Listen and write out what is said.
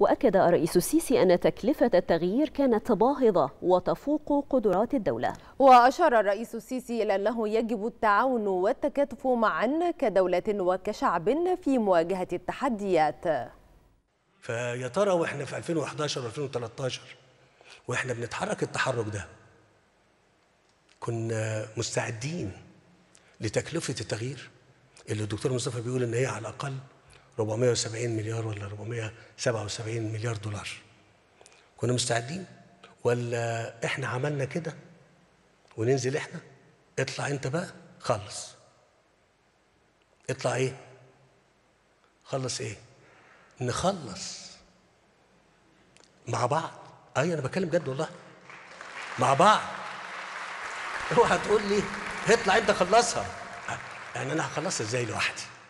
وأكد الرئيس السيسي أن تكلفة التغيير كانت باهظة وتفوق قدرات الدولة وأشار الرئيس السيسي إلى أنه يجب التعاون والتكاتف معا كدولة وكشعب في مواجهة التحديات فيا ترى واحنا في 2011 و2013 واحنا بنتحرك التحرك ده كنا مستعدين لتكلفه التغيير اللي الدكتور مصطفى بيقول ان هي على الاقل 470 مليار ولا 477 مليار دولار كنا مستعدين ولا احنا عملنا كده وننزل احنا اطلع انت بقى خلص اطلع ايه خلص ايه نخلص مع بعض اي انا بتكلم جد والله مع بعض اوعى تقول لي اطلع انت خلصها يعني انا هخلصها ازاي لوحدي